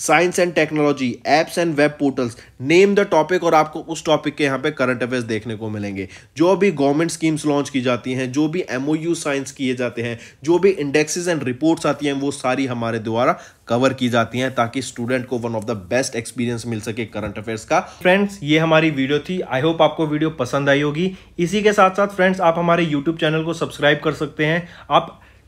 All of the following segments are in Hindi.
Science and technology apps and web portals name the topic और आपको उस टॉपिक के यहाँ पे करंट अफेयर्स देखने को मिलेंगे जो भी गवर्नमेंट स्कीम्स लॉन्च की जाती हैं जो भी एम साइंस किए जाते हैं जो भी इंडेक्सेस एंड रिपोर्ट्स आती हैं वो सारी हमारे द्वारा कवर की जाती हैं ताकि स्टूडेंट को one of the best experience मिल सके करंट अफेयर्स का फ्रेंड्स ये हमारी वीडियो थी आई होप आपको वीडियो पसंद आई होगी इसी के साथ साथ फ्रेंड्स आप हमारे यूट्यूब चैनल को सब्सक्राइब कर सकते हैं आप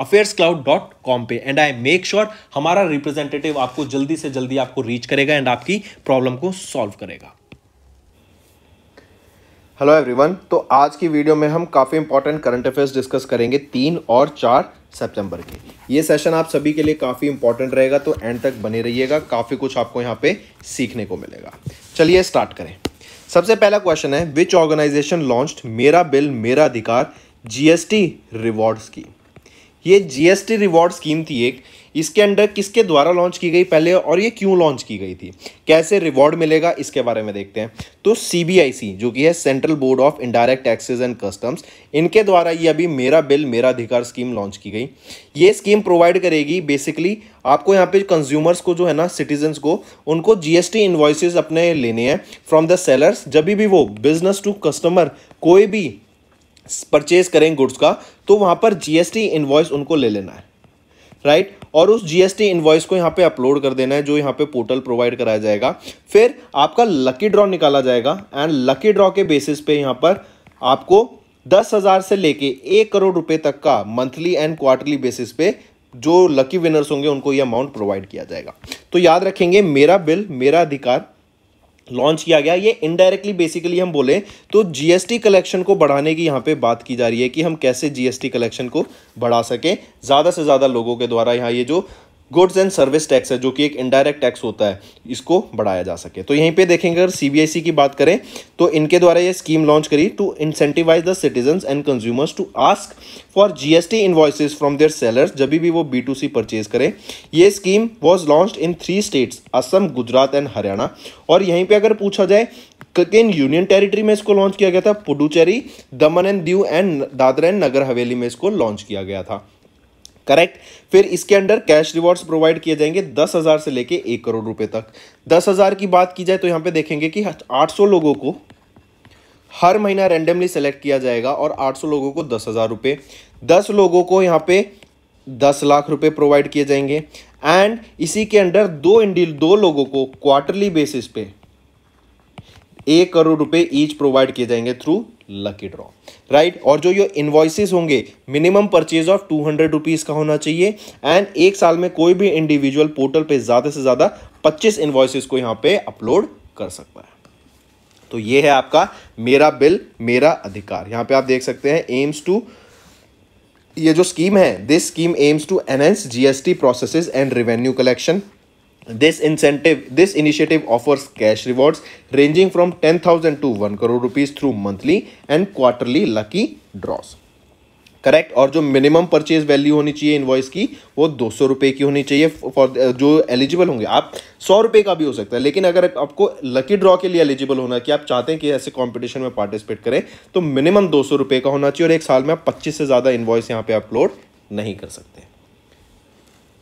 अफेयर्स क्लाउड डॉट कॉम पे एंड आई मेक श्योर हमारा रिप्रेजेंटेटिव आपको जल्दी से जल्दी आपको रीच करेगा एंड आपकी प्रॉब्लम को सॉल्व करेगा हेलो एवरीवन तो आज की वीडियो में हम काफ़ी इंपॉर्टेंट करंट अफेयर्स डिस्कस करेंगे तीन और चार सितंबर के ये सेशन आप सभी के लिए काफ़ी इंपॉर्टेंट रहेगा तो एंड तक बने रहिएगा काफ़ी कुछ आपको यहाँ पे सीखने को मिलेगा चलिए स्टार्ट करें सबसे पहला क्वेश्चन है विच ऑर्गेनाइजेशन लॉन्च मेरा बिल मेरा अधिकार जीएसटी रिवॉर्ड स्कीम ये जीएसटी रिवॉर्ड स्कीम थी एक इसके अंडर किसके द्वारा लॉन्च की गई पहले और ये क्यों लॉन्च की गई थी कैसे रिवॉर्ड मिलेगा इसके बारे में देखते हैं तो सीबीआईसी जो कि है central board of indirect taxes and customs इनके द्वारा ये अभी मेरा बिल मेरा अधिकार स्कीम लॉन्च की गई ये स्कीम प्रोवाइड करेगी बेसिकली आपको यहाँ पे कंज्यूमर्स को जो है ना सिटीजन्स को उनको जीएसटी इन्वाइसिस अपने लेने हैं फ्रॉम द सेलर्स जब भी वो बिजनेस टू कस्टमर कोई भी परचेज करें गुड्स का तो वहां पर जीएसटी इन्वॉइस उनको ले लेना है राइट और उस जीएसटी इन्वॉइस को यहां पे अपलोड कर देना है जो यहां पे पोर्टल प्रोवाइड कराया जाएगा फिर आपका लकी ड्रॉ निकाला जाएगा एंड लकी ड्रॉ के बेसिस पे यहाँ पर आपको दस हज़ार से लेके एक करोड़ रुपए तक का मंथली एंड क्वार्टरली बेसिस पे जो लकी विनर्स होंगे उनको ये अमाउंट प्रोवाइड किया जाएगा तो याद रखेंगे मेरा बिल मेरा अधिकार लॉन्च किया गया ये इनडायरेक्टली बेसिकली हम बोले तो जीएसटी कलेक्शन को बढ़ाने की यहाँ पे बात की जा रही है कि हम कैसे जीएसटी कलेक्शन को बढ़ा सके ज़्यादा से ज़्यादा लोगों के द्वारा यहाँ ये जो गुड्स एंड सर्विस टैक्स है जो कि एक इनडायरेक्ट टैक्स होता है इसको बढ़ाया जा सके तो यहीं पे देखेंगे अगर सीबीआईसी की बात करें तो इनके द्वारा ये स्कीम लॉन्च करी to incentivise the citizen and consumers to ask for GST invoices from their sellers जब भी वो बी टू सी परचेज करें ये scheme was launch in three states Assam Gujarat and Haryana और यहीं पर अगर पूछा जाए किन यूनियन टेरिटरी में इसको लॉन्च किया गया था Puducherry Daman and Diu and Dadra and Nagar Haveli में इसको लॉन्च किया गया था करेक्ट फिर इसके अंडर कैश रिवॉर्ड्स प्रोवाइड किए जाएंगे दस हज़ार से लेके एक करोड़ रुपए तक दस हज़ार की बात की जाए तो यहाँ पे देखेंगे कि आठ सौ लोगों को हर महीना रेंडमली सेलेक्ट किया जाएगा और आठ सौ लोगों को दस हज़ार रुपये दस लोगों को यहाँ पे दस लाख रुपए प्रोवाइड किए जाएंगे एंड इसी के अंडर दो इंडिल दो लोगों को क्वार्टरली बेसिस पे एक करोड़ रुपए ईच प्रोवाइड किए जाएंगे थ्रू लकी ड्रॉ राइट और जो ये इन्वॉइसेस होंगे minimum purchase of two hundred rupees का होना चाहिए एंड एक साल में कोई भी इंडिविजुअल पोर्टल पे ज़्यादा से ज़्यादा पच्चीस इन्वॉइसिस को यहाँ पे अपलोड कर सकता है तो ये है आपका मेरा बिल मेरा अधिकार यहाँ पे आप देख सकते हैं एम्स टू ये जो स्कीम है this scheme aims to enhance GST processes and revenue collection this incentive this initiative offers cash rewards ranging from 10000 to 1 crore rupees through monthly and quarterly lucky draws correct और जो मिनिमम परचेज वैल्यू होनी चाहिए इनवॉइस की वो दो सौ रुपये की होनी चाहिए फॉर जो एलिजिबल होंगे आप सौ रुपये का भी हो सकता है लेकिन अगर आपको लकी ड्रॉ के लिए एलिजिबल होना कि आप चाहते हैं कि ऐसे कॉम्पिटिशन में पार्टिसिपेट करें तो मिनिमम दो सौ रुपये का होना चाहिए और एक साल में आप पच्चीस से ज़्यादा इन्वॉइस यहाँ पर अपलोड नहीं कर सकते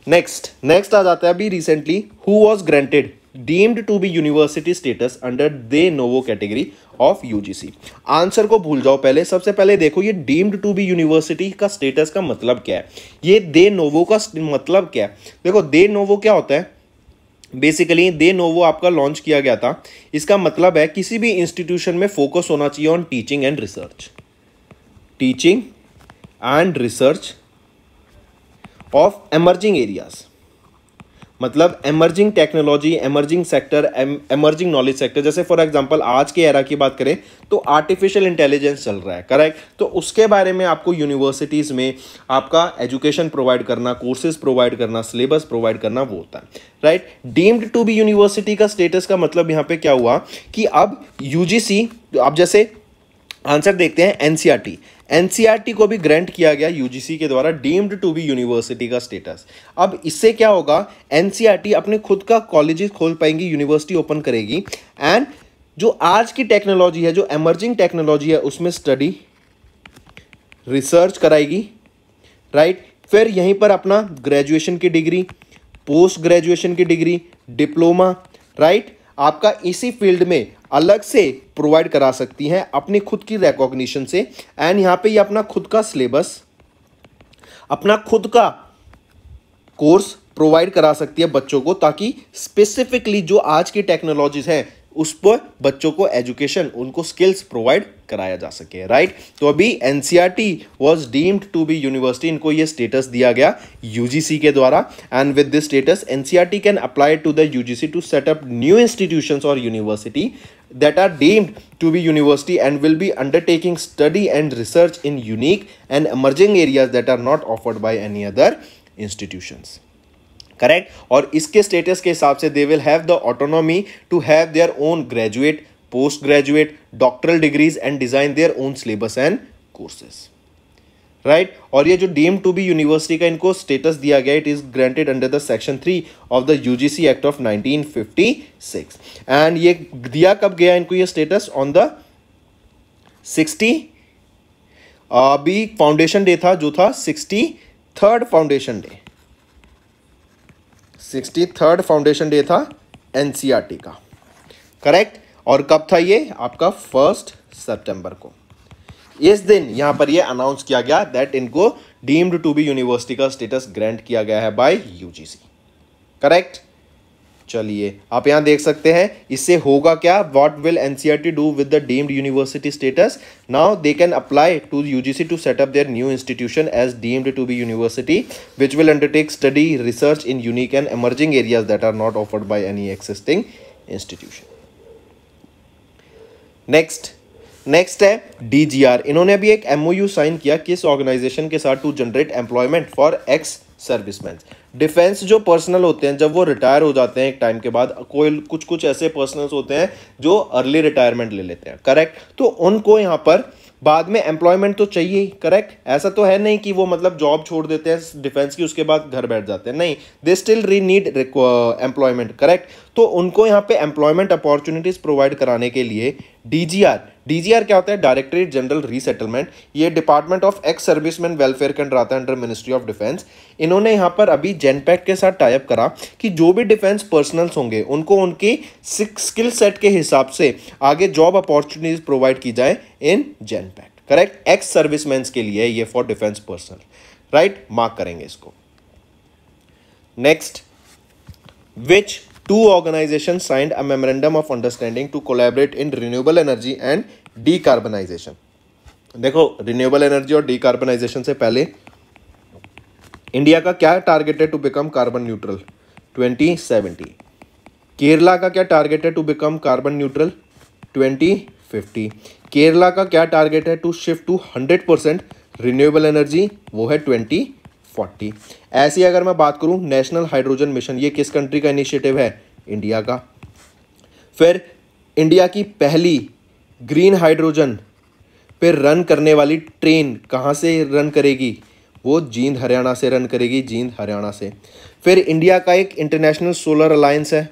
नेक्स्ट नेक्स्ट आ जाता है अभी recently who was granted deemed to be university status under de novo category of U G C answer को भूल जाओ पहले सबसे पहले देखो ये डीम्ड टू बी यूनिवर्सिटी का स्टेटस का मतलब क्या है ये दे नोवो का मतलब क्या है देखो दे नोवो क्या होता है बेसिकली दे नोवो आपका लॉन्च किया गया था इसका मतलब है किसी भी इंस्टीट्यूशन में फोकस होना चाहिए on teaching and research teaching and research of emerging areas मतलब emerging technology emerging sector emerging knowledge sector जैसे फॉर एग्जांपल आज के एरा की बात करें तो आर्टिफिशियल इंटेलिजेंस चल रहा है करेक्ट तो उसके बारे में आपको यूनिवर्सिटीज़ में आपका एजुकेशन प्रोवाइड करना कोर्सेज प्रोवाइड करना सिलेबस प्रोवाइड करना वो होता है right deemed to be university का स्टेटस का मतलब यहाँ पे क्या हुआ कि अब यू अब जैसे आंसर देखते हैं एनसीईआरटी एनसीईआरटी e e को भी ग्रांट किया गया यूजीसी के द्वारा डीम्ड टू बी यूनिवर्सिटी का स्टेटस अब इससे क्या होगा एनसीईआरटी e अपने खुद का कॉलेजेस खोल पाएंगी यूनिवर्सिटी ओपन करेगी एंड जो आज की टेक्नोलॉजी है जो एमर्जिंग टेक्नोलॉजी है उसमें स्टडी रिसर्च कराएगी राइट फिर यहीं पर अपना ग्रेजुएशन की डिग्री पोस्ट ग्रेजुएशन की डिग्री डिप्लोमा राइट आपका इसी फील्ड में अलग से प्रोवाइड करा सकती हैं अपनी खुद की रिकॉग्निशन से एंड यहाँ पे ये अपना खुद का सिलेबस अपना खुद का कोर्स प्रोवाइड करा सकती है बच्चों को ताकि स्पेसिफिकली जो आज की टेक्नोलॉजीज़ हैं उस पर बच्चों को एजुकेशन उनको स्किल्स प्रोवाइड कराया जा सके राइट तो अभी N C R T was deemed to be university इनको ये स्टेटस दिया गया यू जी सी के द्वारा and with this status N C R T can apply to the U G C to set up new institution और university that are deemed to be university and will be undertaking study and research in unique and emerging areas that are not offered by any other institutions correct और इसके स्टेटस के हिसाब से they will have the autonomy to have their own graduate post graduate doctoral degrees and design their own syllabus and courses right और ये जो डीम टू बी यूनिवर्सिटी का इनको स्टेटस दिया गया it is granted under the section three of the UGC act of six and ये दिया कब गया इनको ये status on the sixty B foundation day था जो था sixty third foundation day sixty third foundation day था एन का करेक्ट और कब था ये आपका फर्स्ट सितंबर को इस दिन यहां पर ये अनाउंस किया गया दैट इनको डीम्ड टू बी यूनिवर्सिटी का स्टेटस ग्रांट किया गया है बाय यूजीसी करेक्ट चलिए आप यहाँ देख सकते हैं इससे होगा क्या what will it do with the deemed university status now they can apply to UGC to set up their new institution as deemed to be university which will undertake study research in unique and emerging areas that are not offered by any existing institution next next है डीजीआर इन्होंने अभी एक यू साइन किया किस ऑर्गेनाइजेशन के साथ to generate employment for ex serviceman defence जो पर्सनल होते हैं जब वो रिटायर हो जाते हैं एक टाइम के बाद कोई कुछ कुछ ऐसे पर्सनल्स होते हैं जो अर्ली रिटायरमेंट ले लेते हैं करेक्ट तो उनको यहाँ पर बाद में एम्प्लॉयमेंट तो चाहिए ही करेक्ट ऐसा तो है नहीं कि वो मतलब जॉब छोड़ देते हैं डिफेंस की उसके बाद घर बैठ जाते हैं नहीं they still re need employment correct तो उनको यहाँ पे एम्प्लॉयमेंट अपॉर्चुनिटीज़ प्रोवाइड कराने के लिए डीजीआर डीजीआर क्या होता है डायरेक्टरेट जनरल रीसेटलमेंट ये department of ex serviceman welfare के अंडर आता है अंडर मिनिस्ट्री ऑफ डिफेंस इन्होंने यहाँ पर अभी जेनपैक के साथ टाइप करा कि जो भी डिफेंस पर्सनल्स होंगे उनको उनकी स्किल सेट के हिसाब से आगे जॉब अपॉर्चुनिटीज प्रोवाइड की जाए in Genpact correct ex serviceman के लिए ये for defence personnel right mark करेंगे इसको next which two organizations signed a memorandum of understanding to collaborate in renewable energy and decarbonization देखो रिन्यूएबल एनर्जी और डीकार्बनाइजेशन से पहले इंडिया का क्या टारगेट है to become carbon neutral 2070 Kerala का क्या टारगेट है to become carbon neutral 2050 Kerala का क्या टारगेट है to shift to 100 percent renewable energy वो है फोर्टी ऐसी अगर मैं बात करूँ नेशनल हाइड्रोजन मिशन ये किस कंट्री का इनिशिएटिव है इंडिया का फिर इंडिया की पहली ग्रीन हाइड्रोजन पे रन करने वाली ट्रेन कहाँ से रन करेगी वो जींद हरियाणा से रन करेगी जींद हरियाणा से फिर इंडिया का एक इंटरनेशनल सोलर अलायंस है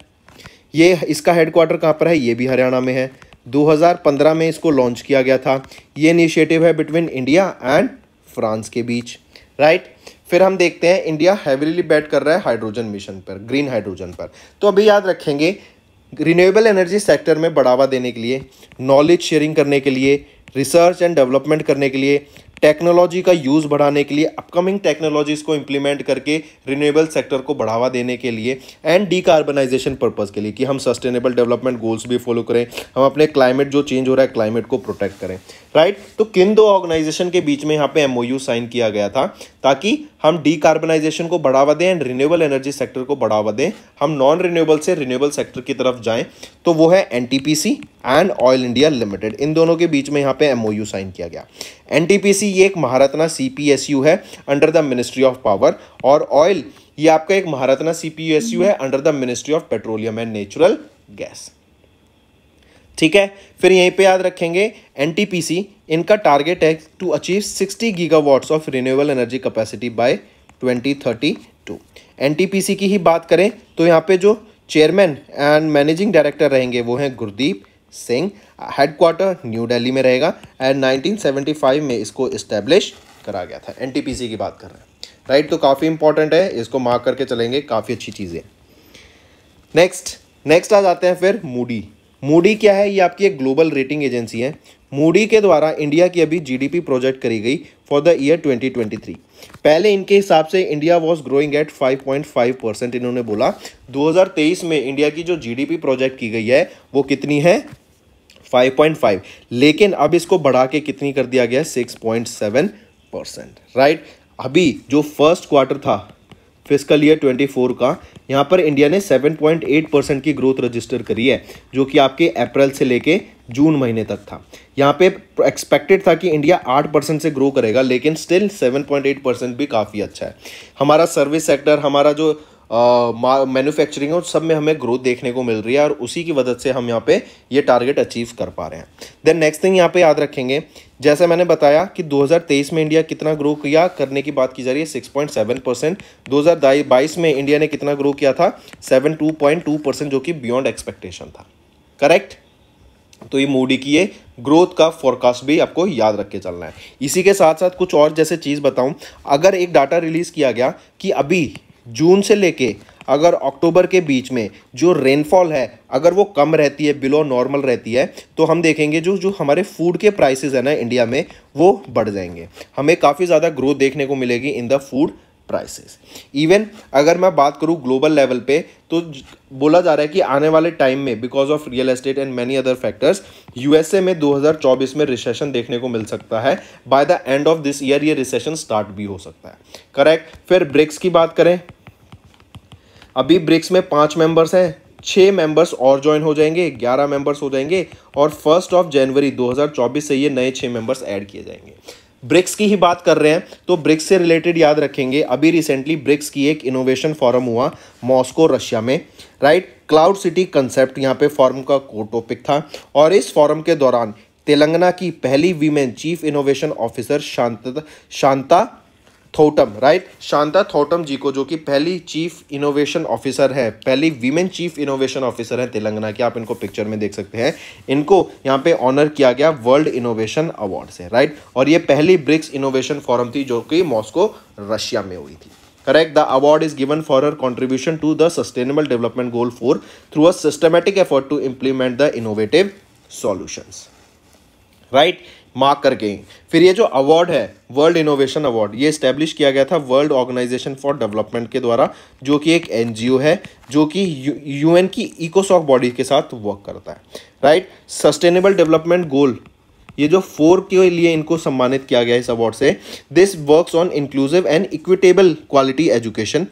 ये इसका हेडक्वार्टर कहाँ पर है ये भी हरियाणा में है 2015 में इसको लॉन्च किया गया था ये इनिशिएटिव है बिटवीन इंडिया एंड फ्रांस के बीच राइट फिर हम देखते हैं इंडिया हैवीली बैट कर रहा है हाइड्रोजन मिशन पर ग्रीन हाइड्रोजन पर तो अभी याद रखेंगे रिन्यूएबल एनर्जी सेक्टर में बढ़ावा देने के लिए नॉलेज शेयरिंग करने के लिए रिसर्च एंड डेवलपमेंट करने के लिए टेक्नोलॉजी का यूज़ बढ़ाने के लिए अपकमिंग टेक्नोलॉजीज़ को इम्प्लीमेंट करके रिन्यूएबल सेक्टर को बढ़ावा देने के लिए एंड डीकार्बनाइजेशन पर्पज़ के लिए कि हम सस्टेनेबल डेवलपमेंट गोल्स भी फॉलो करें हम अपने क्लाइमेट जो चेंज हो रहा है क्लाइमेट को प्रोटेक्ट करें राइट right? तो किन दो ऑर्गेनाइजेशन के बीच में यहाँ पे एमओयू साइन किया गया था ताकि हम डीकार्बनाइजेशन को बढ़ावा दें एंड रिन्यूएबल एनर्जी सेक्टर को बढ़ावा दें हम नॉन रिन्यूएबल से रिन्यूएबल सेक्टर की तरफ जाएं तो वो है NTPC and Oil India Limited इन दोनों के बीच में यहाँ पे एमओयू साइन किया गया एनटीपीसी ये एक महारत्ना सीपीएसयू है under the ministry of power और ऑयल ये आपका एक महारत्ना सीपीएसयू है under the ministry of petroleum and natural gas ठीक है फिर यहीं पे याद रखेंगे एनटीपीसी इनका टारगेट है to achieve 60 gigawatts of renewable energy capacity by 2032 NTPC की ही बात करें तो यहाँ पे जो चेयरमैन एंड मैनेजिंग डायरेक्टर रहेंगे वो हैं गुरदीप सिंह हेडक्वार्टर न्यू दिल्ली में रहेगा एंड 1975 में इसको इस्टेब्लिश करा गया था एनटीपीसी की बात कर रहे हैं राइट तो काफ़ी इंपॉर्टेंट है इसको मार्क करके चलेंगे काफ़ी अच्छी चीज़ें नेक्स्ट नेक्स्ट आ जाते हैं फिर मूडी मूडी क्या है ये आपकी एक ग्लोबल रेटिंग एजेंसी है मूडी के द्वारा इंडिया की अभी जीडीपी प्रोजेक्ट करी गई फॉर द ईयर 2023 पहले इनके हिसाब से India was growing at 5.5 percent इन्होंने बोला 2023 में इंडिया की जो जीडीपी प्रोजेक्ट की गई है वो कितनी है 5.5 लेकिन अब इसको बढ़ा के कितनी कर दिया गया सिक्स परसेंट राइट अभी जो फर्स्ट क्वार्टर था फिजिकल ईयर 24 का यहाँ पर इंडिया ने 7.8 परसेंट की ग्रोथ रजिस्टर करी है जो कि आपके अप्रैल से लेके जून महीने तक था यहाँ पे एक्सपेक्टेड था कि इंडिया 8 परसेंट से ग्रो करेगा लेकिन स्टिल 7.8 परसेंट भी काफ़ी अच्छा है हमारा सर्विस सेक्टर हमारा जो मैन्युफैक्चरिंग और सब में हमें ग्रोथ देखने को मिल रही है और उसी की मदद से हम यहाँ पे ये टारगेट अचीव कर पा रहे हैं देन नेक्स्ट थिंग यहाँ पे याद रखेंगे जैसे मैंने बताया कि 2023 में इंडिया कितना ग्रो किया करने की बात की जा रही है 6.7 परसेंट दो में इंडिया ने कितना ग्रो किया था सेवन परसेंट जो कि बियॉन्ड एक्सपेक्टेशन था करेक्ट तो ये मूडी की ये ग्रोथ का फोरकास्ट भी आपको याद रख के चलना है इसी के साथ साथ कुछ और जैसे चीज़ बताऊं अगर एक डाटा रिलीज़ किया गया कि अभी जून से लेके अगर अक्टूबर के बीच में जो रेनफॉल है अगर वो कम रहती है बिलो नॉर्मल रहती है तो हम देखेंगे जो जो हमारे फूड के प्राइसेस है ना इंडिया में वो बढ़ जाएंगे हमें काफ़ी ज़्यादा ग्रोथ देखने को मिलेगी in the food prices even अगर मैं बात करूँ ग्लोबल लेवल पे तो बोला जा रहा है कि आने वाले टाइम में because of real estate and many other factors USA में 2024 में रिसेशन देखने को मिल सकता है by the end of this year ये रिसेशन स्टार्ट भी हो सकता है करेक्ट फिर ब्रिक्स की बात करें अभी ब्रिक्स में पांच मेंबर्स हैं छह मेंबर्स और ज्वाइन हो जाएंगे ग्यारह मेंबर्स हो जाएंगे और फर्स्ट ऑफ जनवरी 2024 से ये नए छह मेंबर्स ऐड किए जाएंगे ब्रिक्स की ही बात कर रहे हैं तो ब्रिक्स से रिलेटेड याद रखेंगे अभी रिसेंटली ब्रिक्स की एक इनोवेशन फॉरम हुआ मॉस्को रशिया में राइट क्लाउड सिटी कंसेप्ट यहाँ पे फॉरम का को टॉपिक था और इस फॉरम के दौरान तेलंगाना की पहली women chief innovation officer Shant Shanta Thotam right Shanta Thotam ji को जो कि पहली चीफ इनोवेशन ऑफिसर है पहली वीमेन चीफ इनोवेशन ऑफिसर है तेलंगाना की आप इनको पिक्चर में देख सकते हैं इनको यहाँ पे ऑनर किया गया वर्ल्ड इनोवेशन अवार्ड से राइट और ये पहली ब्रिक्स इनोवेशन फॉरम थी जो कि मॉस्को रशिया में हुई थी correct the award is given for her contribution to the sustainable development goal four through a systematic effort to implement the innovative solution right right? Mark करके गई फिर ये जो अवार्ड है वर्ल्ड इनोवेशन अवार्ड ये इस्टेब्लिश किया गया था वर्ल्ड ऑर्गेनाइजेशन फॉर डेवलपमेंट के द्वारा जो कि एक एन है जो कि यूएन की इकोसॉक बॉडी के साथ वर्क करता है राइट सस्टेनेबल डेवलपमेंट गोल ये जो फोर के लिए इनको सम्मानित किया गया इस अवार्ड से this works on inclusive and equitable quality education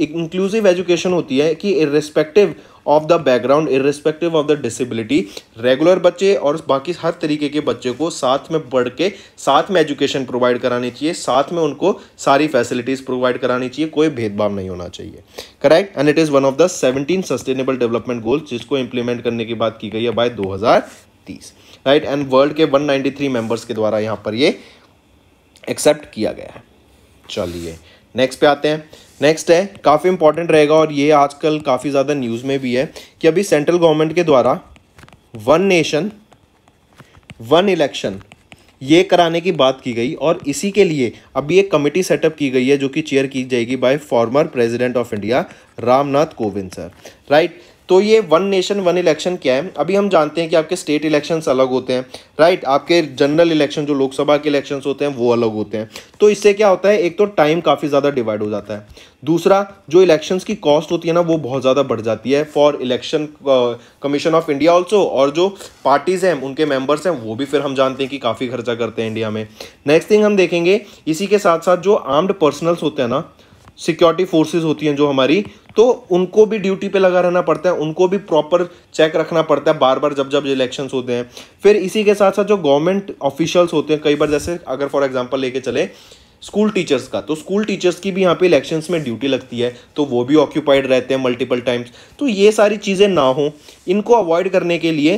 inclusive education होती है कि irrespective of the background irrespective of the disability regular बच्चे और बाकी हर तरीके के बच्चे को साथ में बढ़ के साथ में एजुकेशन प्रोवाइड करानी चाहिए साथ में उनको सारी फैसिलिटीज़ प्रोवाइड करानी चाहिए कोई भेदभाव नहीं होना चाहिए correct and it is one of the seventeen sustainable development goals जिसको इंप्लीमेंट करने की बात की गई है बाय दो राइट एंड वर्ल्ड के 193 मेंबर्स के द्वारा यहाँ पर ये एक्सेप्ट किया गया है चलिए नेक्स्ट पे आते हैं नेक्स्ट है काफ़ी इंपॉर्टेंट रहेगा और ये आजकल काफ़ी ज़्यादा न्यूज़ में भी है कि अभी सेंट्रल गवर्नमेंट के द्वारा वन नेशन वन इलेक्शन ये कराने की बात की गई और इसी के लिए अभी एक कमेटी सेटअप की गई है जो कि चेयर की जाएगी by former president of India Ramnath Kovind sir right तो ये वन नेशन वन इलेक्शन क्या है अभी हम जानते हैं कि आपके स्टेट इलेक्शंस अलग होते हैं राइट आपके जनरल इलेक्शन जो लोकसभा के इलेक्शंस होते हैं वो अलग होते हैं तो इससे क्या होता है एक तो टाइम काफ़ी ज़्यादा डिवाइड हो जाता है दूसरा जो इलेक्शंस की कॉस्ट होती है ना वो बहुत ज़्यादा बढ़ जाती है for election commission of India also और जो पार्टीज़ हैं उनके मेम्बर्स हैं वो भी फिर हम जानते हैं कि काफ़ी खर्चा करते हैं इंडिया में नेक्स्ट थिंग हम देखेंगे इसी के साथ साथ जो आर्म्ड पर्सनल्स होते हैं ना सिक्योरिटी फोर्सेस होती हैं जो हमारी तो उनको भी ड्यूटी पे लगा रहना पड़ता है उनको भी प्रॉपर चेक रखना पड़ता है बार बार जब जब इलेक्शन होते हैं फिर इसी के साथ साथ जो गवर्नमेंट ऑफिशियल्स होते हैं कई बार जैसे अगर फॉर एग्जाम्पल लेके चले स्कूल टीचर्स का तो स्कूल टीचर्स की भी यहाँ पे इलेक्शंस में ड्यूटी लगती है तो वो भी ऑक्यूपाइड रहते हैं मल्टीपल टाइम्स तो ये सारी चीज़ें ना हों इनको अवॉइड करने के लिए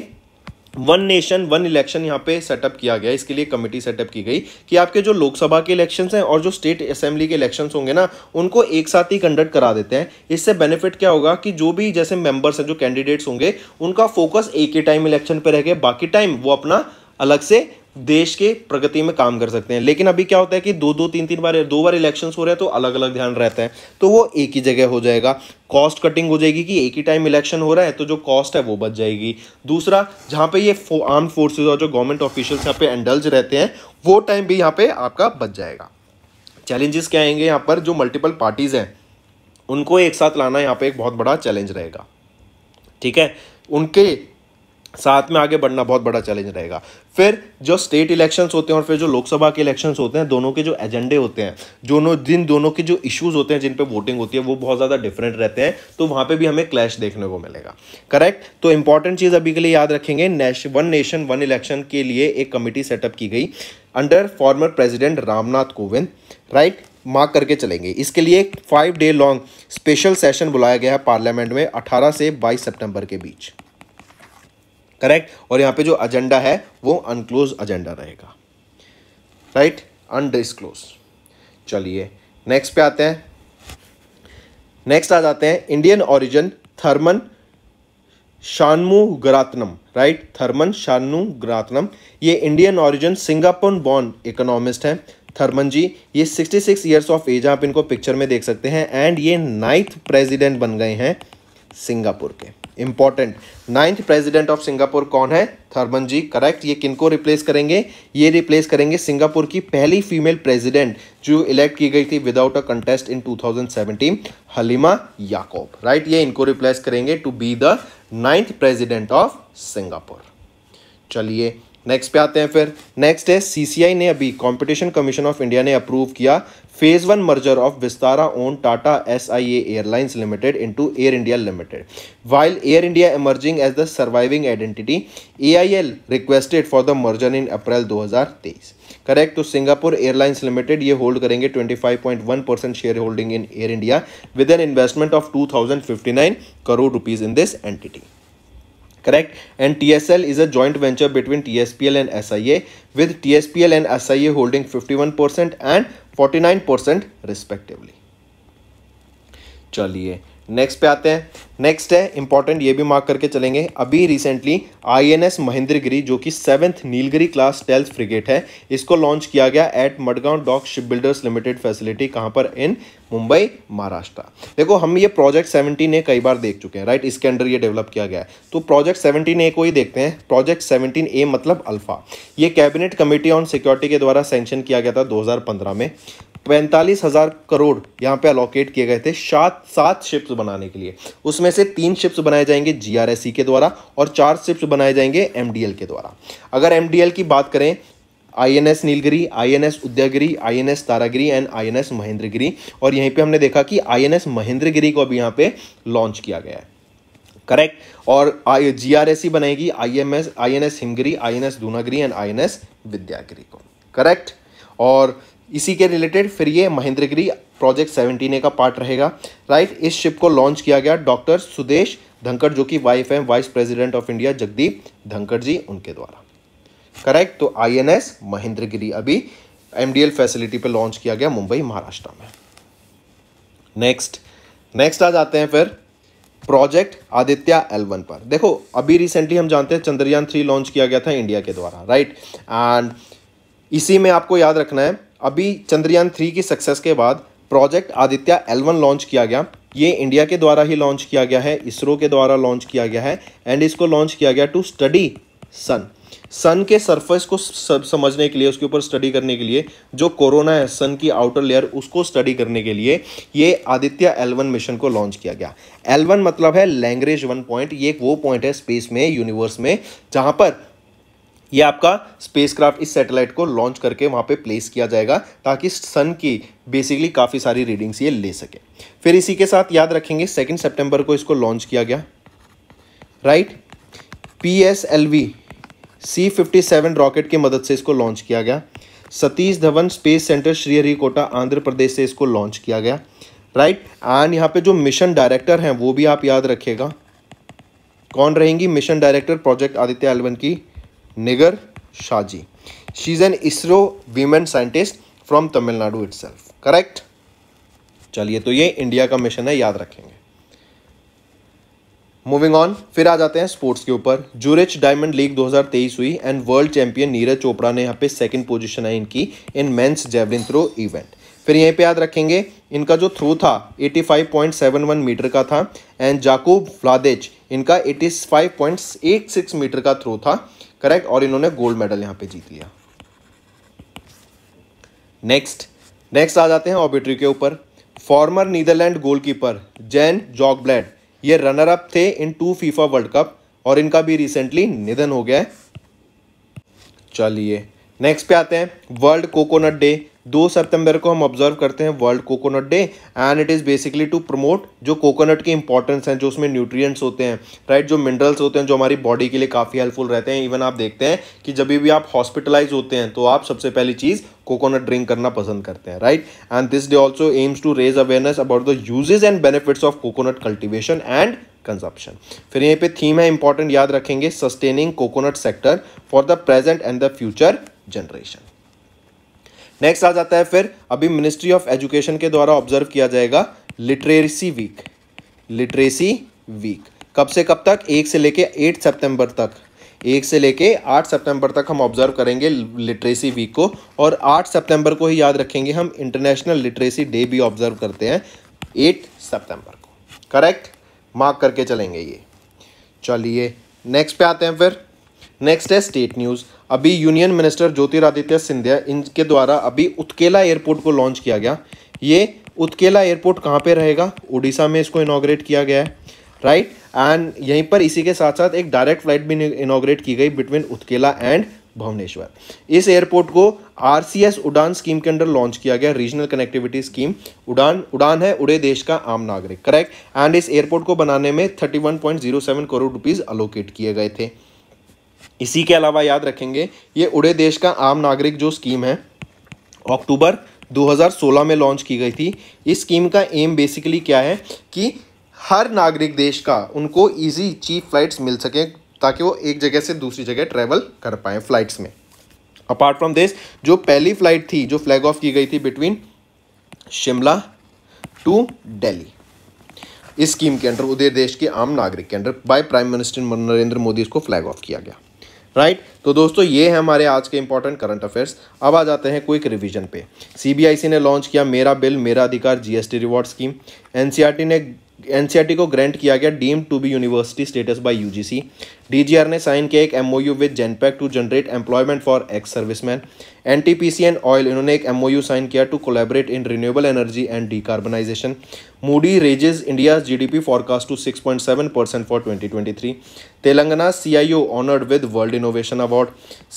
वन नेशन वन इलेक्शन यहाँ पे सेटअप किया गया इसके लिए कमेटी सेटअप की गई कि आपके जो लोकसभा के इलेक्शन हैं और जो स्टेट असेंबली के इलेक्शन होंगे ना उनको एक साथ ही कंडक्ट करा देते हैं इससे बेनिफिट क्या होगा कि जो भी जैसे मेंबर्स हैं जो कैंडिडेट्स होंगे उनका फोकस एक ही टाइम इलेक्शन पर रह गए बाकी टाइम वो अपना अलग से देश के प्रगति में काम कर सकते हैं लेकिन अभी क्या होता है कि दो दो तीन तीन बार दो बार इलेक्शन हो रहे हैं तो अलग अलग ध्यान रहता है तो वो एक ही जगह हो जाएगा कॉस्ट कटिंग हो जाएगी कि एक ही टाइम इलेक्शन हो रहा है तो जो कॉस्ट है वो बच जाएगी दूसरा जहाँ पे ये आर्म फोर्सेज और जो गवर्नमेंट ऑफिशियल्स यहाँ पे एंडल्ज रहते हैं वो टाइम भी यहाँ पे आपका बच जाएगा चैलेंजेस क्या आएंगे यहाँ पर जो मल्टीपल पार्टीज़ हैं उनको एक साथ लाना यहाँ पे एक बहुत बड़ा चैलेंज रहेगा ठीक है उनके साथ में आगे बढ़ना बहुत बड़ा चैलेंज रहेगा फिर जो स्टेट इलेक्शंस होते हैं और फिर जो लोकसभा के इलेक्शंस होते हैं दोनों के जो एजेंडे होते हैं दोनों जिन दोनों के जो इश्यूज होते हैं जिन पे वोटिंग होती है वो बहुत ज़्यादा डिफरेंट रहते हैं तो वहाँ पे भी हमें क्लैश देखने को मिलेगा करेक्ट तो इंपॉर्टेंट चीज़ अभी के लिए याद रखेंगे nation one nation one election के लिए एक कमेटी सेटअप की गई under former president Ramnath Kovind right mark करके चलेंगे इसके लिए five day long special session बुलाया गया है पार्लियामेंट में अठारह से बाईस सेप्टेम्बर के बीच करेक्ट और यहाँ पे जो एजेंडा है वो अनक्लोज एजेंडा रहेगा राइट अनडिसक्लोज चलिए नेक्स्ट पे आते हैं नेक्स्ट आ जाते हैं Indian origin Tharman Shanmugaratnam right Tharman Shanmugaratnam ये Indian origin Singapore born economist हैं थर्मन जी ये 66 इयर्स ऑफ एज आप इनको पिक्चर में देख सकते हैं एंड ये नाइन्थ प्रेसिडेंट बन गए हैं सिंगापुर के important ninth president of Singapore कौन है थर्मन जी करेक्ट ये किनको रिप्लेस करेंगे ये रिप्लेस करेंगे सिंगापुर की पहली फीमेल प्रेसिडेंट जो इलेक्ट की गई थी without a contest in 2017 Halima Yacob right ये इनको रिप्लेस करेंगे to be the ninth president of Singapore चलिए नेक्स्ट पे आते हैं फिर नेक्स्ट है सीसीआई ने अभी कंपटीशन कमीशन ऑफ इंडिया ने अप्रूव किया phase one merger of Vistara own Tata S I A airlines limited into Air India limited while Air India emerging as the surviving identity A I L requested for the merger in April 2023 correct तो सिंगापुर एयरलाइंस लिमिटेड ये होल्ड करेंगे twenty percent share holding in Air India with an investment of two crore rupees in this entity correct and TSL is a joint venture between TSPL and SIA with TSPL and SIA holding 51% and 49% respectively चलिए नेक्स्ट पे आते हैं नेक्स्ट है इंपॉर्टेंट ये भी मार्क करके चलेंगे अभी रिसेंटली आईएनएस महेंद्रगिरी जो कि seventh Nilgiri class stealth frigate है इसको लॉन्च किया गया at Mazagon dock ship builders limited facility कहाँ पर इन मुंबई महाराष्ट्र देखो हम ये प्रोजेक्ट सेवनटीन ए कई बार देख चुके हैं राइट इसके अंडर ये डेवलप किया गया है तो प्रोजेक्ट सेवनटीन ए को ही देखते हैं प्रोजेक्ट सेवनटीन ए मतलब अल्फा ये कैबिनेट कमेटी ऑन सिक्योरिटी के द्वारा सेंक्शन किया गया था दो में पैंतालीस हज़ार करोड़ यहाँ पे अलोकेट किए गए थे सात सात शिप्स बनाने के लिए उसमें से तीन शिप्स बनाए जाएंगे जीआरएससी e के द्वारा और चार शिप्स बनाए जाएंगे एमडीएल के द्वारा अगर एमडीएल की बात करें INS Nilgiri INS Udaygiri INS Taragiri and INS Mahendragiri और यहीं पे हमने देखा कि आईएनएस महेंद्रगिरी को अभी यहाँ पे लॉन्च किया गया है करेक्ट और आई जी e बनेगी I M S I N S Himgiri I N S Dunagiri and I N S Vidyagiri को करेक्ट और इसी के रिलेटेड फिर ये महेंद्रगिरी प्रोजेक्ट सेवनटीन ए का पार्ट रहेगा राइट इस शिप को लॉन्च किया गया डॉक्टर सुदेश धनखड़ जो कि वाइफ हैं vice president of India Jagdeep Dhankhar ji उनके द्वारा करेक्ट तो आईएनएस महेंद्रगिरी अभी एमडीएल फैसिलिटी पे लॉन्च किया गया मुंबई महाराष्ट्र में नेक्स्ट नेक्स्ट आ जाते हैं फिर प्रोजेक्ट आदित्य एलवन पर देखो अभी रिसेंटली हम जानते हैं चंद्रयान थ्री लॉन्च किया गया था इंडिया के द्वारा राइट एंड इसी में आपको याद रखना है अभी चंद्रयान थ्री की सक्सेस के बाद प्रोजेक्ट आदित्य एल लॉन्च किया गया ये इंडिया के द्वारा ही लॉन्च किया गया है इसरो के द्वारा लॉन्च किया गया है एंड इसको लॉन्च किया गया टू स्टडी सन सन के सरफेस को समझने के लिए उसके ऊपर स्टडी करने के लिए जो कोरोना है सन की आउटर लेयर उसको स्टडी करने के लिए ये आदित्य एलवन मिशन को लॉन्च किया गया एलवन मतलब है लैंग्वेज वन पॉइंट ये एक वो पॉइंट है स्पेस में यूनिवर्स में जहाँ पर ये आपका स्पेसक्राफ्ट इस सैटेलाइट को लॉन्च करके वहाँ पे प्लेस किया जाएगा ताकि सन की बेसिकली काफ़ी सारी रीडिंग्स ये ले सके फिर इसी के साथ याद रखेंगे सेकेंड सेप्टेम्बर को इसको लॉन्च किया गया right P S L V C fifty seven rocket की मदद से इसको लॉन्च किया गया सतीश धवन स्पेस सेंटर श्रीहरिकोटा आंध्र प्रदेश से इसको लॉन्च किया गया राइट एंड यहाँ पे जो मिशन डायरेक्टर हैं वो भी आप याद रखिएगा कौन रहेंगी mission director project Aditya L one की Nigar Shaji she is an ISRO women scientist from Tamil Nadu it correct चलिए तो ये इंडिया का मिशन है याद रखेंगे मूविंग ऑन फिर आ जाते हैं स्पोर्ट्स के ऊपर जूरिच डायमंड लीग 2023 हुई and world champion Neeraj Chopra ने यहाँ पे सेकंड पोजीशन आई इनकी in men's javelin throw event फिर यहीं पे याद रखेंगे इनका जो थ्रो था 85.71 मीटर का था एंड जाकूब फ्लादेज इनका 85.86 मीटर का थ्रो था करेक्ट और इन्होंने गोल्ड मेडल यहाँ पे जीत लिया नेक्स्ट नेक्स्ट आ जाते हैं ऑर्बिट्री के ऊपर former Netherlands goalkeeper Jan Jongbloed ये रनर अप थे in two FIFA world cup और इनका भी रिसेंटली निधन हो गया है चलिए नेक्स्ट पे आते हैं वर्ल्ड कोकोनट डे दो सितंबर को हम ऑब्जर्व करते हैं world coconut day and it is basically to promote जो कोकोनट के इंपॉर्टेंस हैं जो उसमें न्यूट्रिएंट्स होते हैं राइट जो मिनरल्स होते हैं जो हमारी बॉडी के लिए काफ़ी हेल्पफुल रहते हैं इवन आप देखते हैं कि जब भी आप हॉस्पिटलाइज होते हैं तो आप सबसे पहली चीज़ कोकोनट ड्रिंक करना पसंद करते हैं right and this day also aims to raise awareness about the uses and benefits of coconut cultivation and consumption फिर यहीं पर थीम है इंपॉर्टेंट याद रखेंगे sustaining coconut sector for the present and the future generation next आ जाता है फिर अभी मिनिस्ट्री ऑफ एजुकेशन के द्वारा ऑब्जर्व किया जाएगा लिटरेसी वीक लिटरेसी वीक कब से कब तक एक से लेके एट सितंबर तक एक से लेके आठ सितंबर तक हम ऑब्जर्व करेंगे लिटरेसी वीक को और आठ सितंबर को ही याद रखेंगे हम इंटरनेशनल लिटरेसी डे भी ऑब्जर्व करते हैं एट सितंबर को करेक्ट मार्क करके चलेंगे ये चलिए नेक्स्ट पे आते हैं फिर नेक्स्ट है स्टेट न्यूज़ अभी यूनियन मिनिस्टर ज्योतिरादित्य सिंधिया इनके द्वारा अभी उत्केला एयरपोर्ट को लॉन्च किया गया ये उत्केला एयरपोर्ट कहाँ पे रहेगा उड़ीसा में इसको इनाग्रेट किया गया है राइट एंड यहीं पर इसी के साथ साथ एक डायरेक्ट फ्लाइट भी इनाग्रेट की गई बिटवीन उत्केला एंड भुवनेश्वर इस एयरपोर्ट को आर उड़ान स्कीम के अंडर लॉन्च किया गया रीजनल कनेक्टिविटी स्कीम उड़ान उड़ान है उड़े देश का आम नागरिक करेक्ट एंड इस एयरपोर्ट को बनाने में थर्टी करोड़ रुपीज़ अलोकेट किए गए थे इसी के अलावा याद रखेंगे ये उड़े देश का आम नागरिक जो स्कीम है अक्टूबर 2016 में लॉन्च की गई थी इस स्कीम का एम बेसिकली क्या है कि हर नागरिक देश का उनको इजी चीप फ्लाइट्स मिल सकें ताकि वो एक जगह से दूसरी जगह ट्रैवल कर पाएँ फ्लाइट्स में अपार्ट फ्रॉम दिस जो पहली फ़्लाइट थी जो फ्लैग ऑफ की गई थी बिटवीन शिमला टू दिल्ली इस स्कीम के अंडर उदय देश के आम नागरिक के under by prime minister Narendra Modi इसको फ्लैग ऑफ किया गया राइट right? तो दोस्तों ये है हमारे आज के इंपॉर्टेंट करंट अफेयर्स अब आ जाते हैं क्विक रिवीजन पे सीबीआईसी ने लॉन्च किया मेरा बिल मेरा अधिकार जीएसटी रिवॉर्ड स्कीम एनसीईआरटी ने एन को ग्रांट किया गया deem to be university status by UGC DGR ने साइन किया एक MoU with Genpact to generate employment for ex serviceman NTPC and oil इन्होंने एक एमओयू साइन किया to collaborate in renewable energy and decarbonisation Moody raises India GDP forecast to seven percent for three Telangana CIO honoured with world innovation award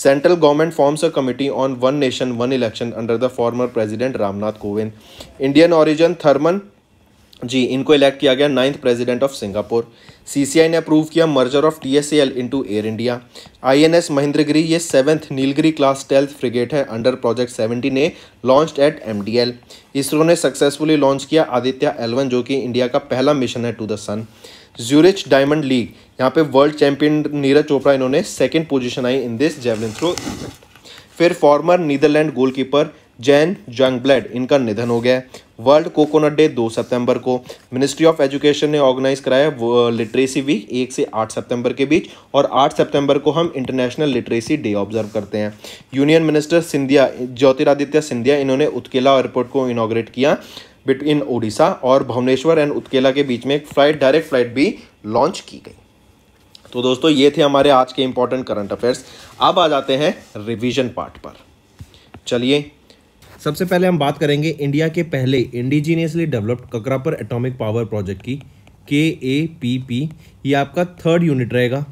central government forms a committee on one nation one election under the former president Ramnath Kovind Indian origin Tharman ji इनको इलेक्ट किया गया ninth president of Singapore CCI ने अप्रूव किया merger of TSL into Air India INS Mahendragiri ये seventh Nilgiri class stealth frigate है under project seventeen A launch at MDL ISRO ने सक्सेसफुली लॉन्च किया आदित्य एलवन जो कि इंडिया का पहला मिशन है to the sun Zurich diamond league यहाँ पे वर्ल्ड चैंपियन नीरज चोपड़ा इन्होंने सेकेंड पोजिशन आई इन दिस जेवलिन थ्रो फिर former Netherlands goalkeeper Jan Jongbloed इनका निधन हो गया है वर्ल्ड कोकोनट डे दो सितंबर को मिनिस्ट्री ऑफ एजुकेशन ने ऑर्गेनाइज कराया लिटरेसी वीक एक से आठ सितंबर के बीच और आठ सितंबर को हम इंटरनेशनल लिटरेसी डे ऑब्जर्व करते हैं यूनियन मिनिस्टर सिंधिया ज्योतिरादित्य सिंधिया इन्होंने उत्केला एयरपोर्ट को इनाग्रेट किया बिटवीन उड़ीसा और भुवनेश्वर एंड उत्केला के बीच में एक फ्लाइट डायरेक्ट फ्लाइट भी लॉन्च की गई तो दोस्तों ये थे हमारे आज के इंपॉर्टेंट करंट अफेयर्स अब आ जाते हैं रिविजन पार्ट पर चलिए सबसे पहले हम बात करेंगे इंडिया के पहले indigenously developed Kakrapar atomic power project की के ए पी पी ये आपका थर्ड यूनिट रहेगा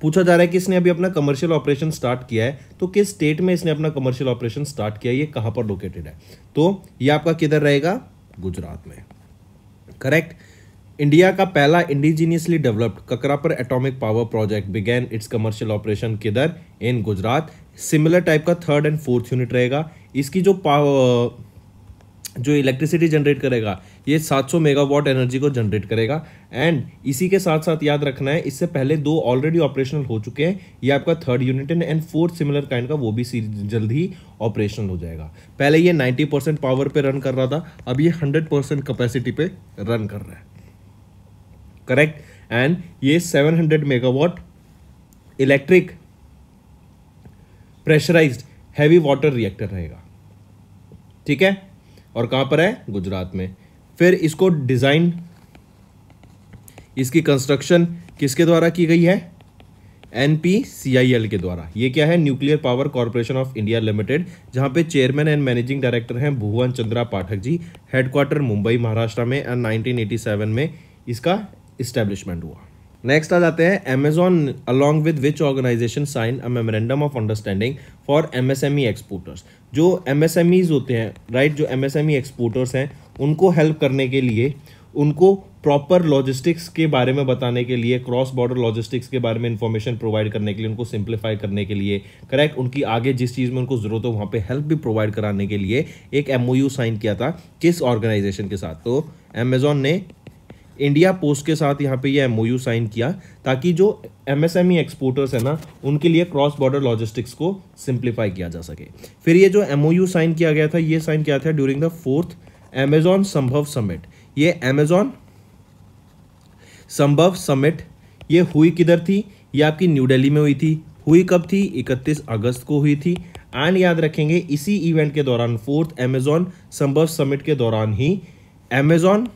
पूछा जा रहा है कि इसने अभी अपना कमर्शियल ऑपरेशन स्टार्ट किया है तो किस स्टेट में इसने अपना कमर्शियल ऑपरेशन स्टार्ट किया है ये कहाँ पर लोकेटेड है तो ये आपका किधर रहेगा गुजरात में करेक्ट इंडिया का पहला indigenously developed Kakrapar atomic power project began its commercial operation किधर इन गुजरात सिमिलर टाइप का थर्ड एंड फोर्थ यूनिट रहेगा इसकी जो जो इलेक्ट्रिसिटी जनरेट करेगा ये 700 मेगावाट एनर्जी को जनरेट करेगा एंड इसी के साथ साथ याद रखना है इससे पहले दो ऑलरेडी ऑपरेशनल हो चुके हैं ये आपका थर्ड यूनिट है एंड फोर्थ सिमिलर काइंड का वो भी जल्द ही ऑपरेशनल हो जाएगा पहले ये 90 परसेंट पावर पे रन कर रहा था अब ये 100 परसेंट कैपेसिटी पे रन कर रहा है करेक्ट एंड ये 700 megawatt electric pressurised heavy water reactor रहेगा ठीक है और कहां पर है गुजरात में फिर इसको डिज़ाइन इसकी कंस्ट्रक्शन किसके द्वारा की गई है एन के द्वारा ये क्या है nuclear power corporation of India limited जहां पे चेयरमैन एंड मैनेजिंग डायरेक्टर हैं भुवन चंद्रा पाठक जी हेडक्वार्टर मुंबई महाराष्ट्र में एंड 1987 में इसका इस्टेब्लिशमेंट हुआ नेक्स्ट आ जाते हैं Amazon along with which organisation sign a memorandum of understanding for MSME exporters जो एमएसएमईज होते हैं राइट जो एमएसएमई एक्सपोर्टर्स e हैं उनको हेल्प करने के लिए उनको प्रॉपर लॉजिस्टिक्स के बारे में बताने के लिए क्रॉस बॉर्डर लॉजिस्टिक्स के बारे में इंफॉर्मेशन प्रोवाइड करने के लिए उनको सिंप्लीफाई करने के लिए करेक्ट उनकी आगे जिस चीज़ में उनको ज़रूरत हो वहाँ पे हेल्प भी प्रोवाइड कराने के लिए एक एमओयू साइन किया था किस ऑर्गेनाइजेशन के साथ तो अमेजोन ने इंडिया पोस्ट के साथ यहाँ पे ये एम साइन किया ताकि जो एमएसएमई एक्सपोर्टर्स है ना उनके लिए क्रॉस बॉर्डर लॉजिस्टिक्स को सिंप्लीफाई किया जा सके फिर ये जो एम साइन किया गया था ये साइन किया था during the fourth Amazon Sambhav summit ये एमेजॉन संभव समिट ये हुई किधर थी ये आपकी न्यू दिल्ली में हुई थी हुई कब थी 31 अगस्त को हुई थी एंड याद रखेंगे इसी इवेंट के दौरान फोर्थ एमेजॉन संभव समिट के दौरान ही एमेजॉन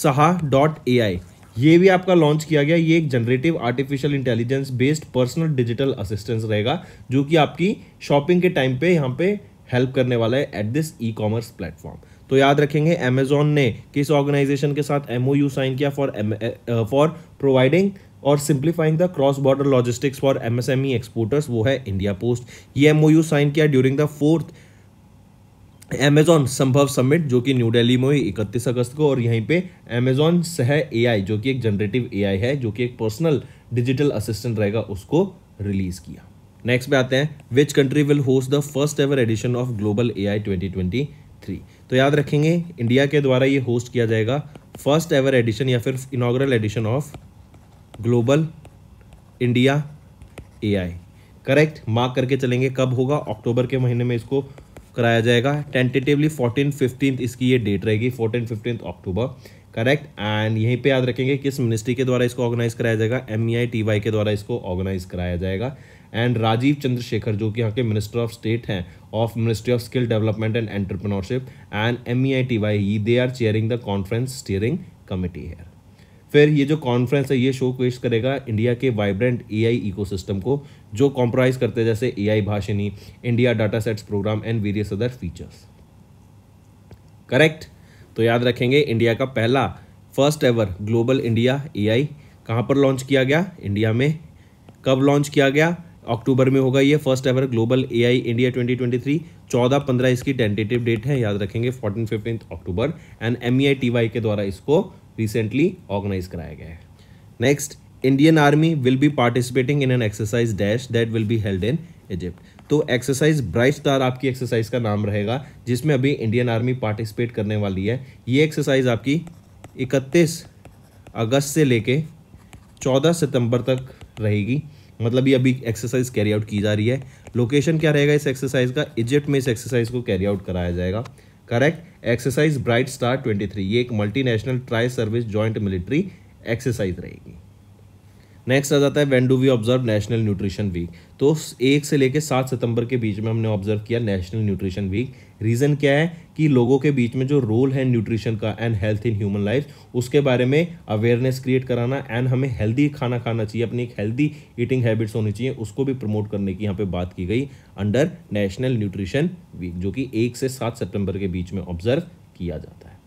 सहा डॉट ए आई ये भी आपका लॉन्च किया गया ये एक generative artificial intelligence based personal digital assistance रहेगा जो कि आपकी शॉपिंग के टाइम पे यहाँ पे हेल्प करने वाला है at this e commerce platform तो याद रखेंगे अमेजोन ने किस ऑर्गेनाइजेशन के साथ एम साइन किया फॉर फॉर प्रोवाइडिंग और simplifying the cross border logistics for MSME exporters वो है इंडिया पोस्ट ये एम साइन किया during the fourth Amazon Sambhav summit जो कि न्यू दिल्ली में हुई इकतीस अगस्त को और यहीं पे अमेजॉन सह ए जो कि एक जनरेटिव ए है जो कि एक पर्सनल डिजिटल असिस्टेंट रहेगा उसको रिलीज किया नेक्स्ट पे आते हैं which country will host the first ever edition of global A I twenty twenty three तो याद रखेंगे इंडिया के द्वारा ये होस्ट किया जाएगा फर्स्ट एवर एडिशन या फिर inaugural edition of global India A I correct mark करके चलेंगे कब होगा अक्टूबर के महीने में इसको कराया जाएगा टेंटेटिवली फोर्टीन फिफ्टीन इसकी ये डेट रहेगी fourteen fifteen October correct and यहीं पे याद रखेंगे किस मिनिस्ट्री के द्वारा इसको ऑर्गेनाइज कराया जाएगा M E I T Y के द्वारा इसको ऑर्गेनाइज कराया जाएगा एंड राजीव चंद्रशेखर जो कि यहाँ के मिनिस्टर ऑफ स्टेट हैं of ministry of skill development and entrepreneurship and M E I T Y they are chairing the conference steering committee है फिर ये जो कॉन्फ्रेंस है ये शो पेश करेगा इंडिया के वाइब्रेंट ए आई इकोसिस्टम को जो कॉम्प्रोमाइज़ करते हैं जैसे A I Bhashini India data sets program and various other features correct तो याद रखेंगे इंडिया का पहला first ever global India A I कहाँ पर लॉन्च किया गया इंडिया में कब लॉन्च किया गया अक्टूबर में होगा ये first ever global A I India twenty twenty three चौदह पंद्रह इसकी टेंटेटिव डेट है याद रखेंगे fourteen fifteen October and M E I T Y के द्वारा इसको रिसेंटली ऑर्गेनाइज कराया गया है next Indian army will be participating in an exercise dash that will be held in Egypt तो एक्सरसाइज ब्राइट स्टार आपकी एक्सरसाइज का नाम रहेगा जिसमें अभी इंडियन आर्मी पार्टिसिपेट करने वाली है ये एक्सरसाइज आपकी 31 अगस्त से लेके 14 सितंबर तक रहेगी मतलब ये अभी एक्सरसाइज कैरी आउट की जा रही है लोकेशन क्या रहेगा इस एक्सरसाइज का इजिप्ट में इस एक्सरसाइज को कैरी आउट कराया जाएगा करेक्ट एक्सरसाइज ब्राइट स्टार 23 ये एक multinational tri service joint military exercise रहेगी नेक्स्ट आ जाता है when do we observe national nutrition week तो एक से लेकर सात सितंबर के बीच में हमने ऑब्जर्व किया नेशनल न्यूट्रिशन वीक रीज़न क्या है कि लोगों के बीच में जो रोल है न्यूट्रिशन का and health in human life उसके बारे में अवेयरनेस क्रिएट कराना एंड हमें हेल्दी खाना खाना चाहिए अपनी एक हेल्दी ईटिंग हैबिट्स होनी चाहिए उसको भी प्रमोट करने की यहाँ पे बात की गई अंडर नेशनल न्यूट्रिशन वीक जो कि एक से सात सितंबर के बीच में ऑब्जर्व किया जाता है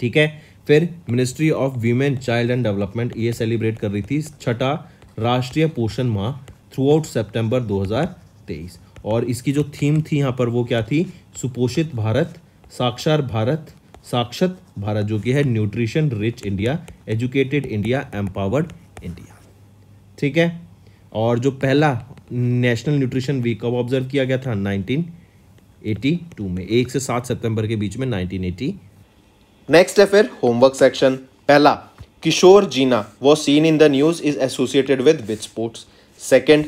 ठीक है फिर ministry of women child and development ये सेलिब्रेट कर रही थी छठा राष्ट्रीय पोषण माह थ्रू आउट सेप्टेम्बर 2023 और इसकी जो थीम थी यहाँ पर वो क्या थी सुपोषित भारत साक्षर भारत साक्षत भारत जो कि है nutrition rich India educated India empowered India ठीक है और जो पहला नेशनल न्यूट्रिशन वीक कब ऑब्जर्व किया गया था 1982 में एक से सात सितंबर के बीच में नेक्स्ट है फिर होमवर्क सेक्शन पहला किशोर जीना वो seen in the news is associated with which sports second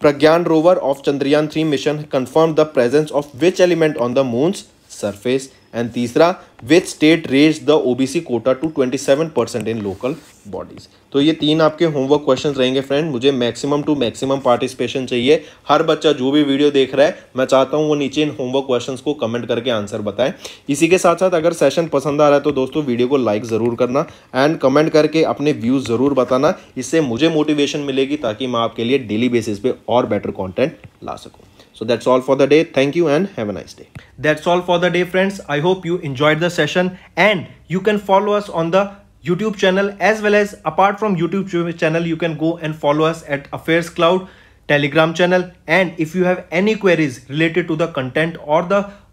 Pragyan rover of Chandrayaan three mission confirm the presence of which element on the moon's surface and तीसरा which state raise the OBC quota to 27 percent in local bodies तो ये तीन आपके होमवर्क क्वेश्चन रहेंगे फ्रेंड मुझे मैक्सिमम टू मैक्सिमम पार्टिसिपेशन चाहिए हर बच्चा जो भी वीडियो देख रहा है मैं चाहता हूँ वो नीचे इन होमवर्क क्वेश्चन को कमेंट करके आंसर बताएं इसी के साथ साथ अगर सेशन पसंद आ रहा है तो दोस्तों वीडियो को लाइक ज़रूर करना एंड कमेंट करके अपने व्यूज़ ज़रूर बताना इससे मुझे मोटिवेशन मिलेगी ताकि मैं आपके लिए डेली बेसिस पे और बेटर कॉन्टेंट ला सकूँ So that's all for the day. Thank you and have a nice day. That's all for the day friends. I hope you enjoyed the session and you can follow us on the YouTube channel as well as apart from YouTube channel you can go and follow us at Affairs Cloud telegram channel and if you have any queries related to the content or the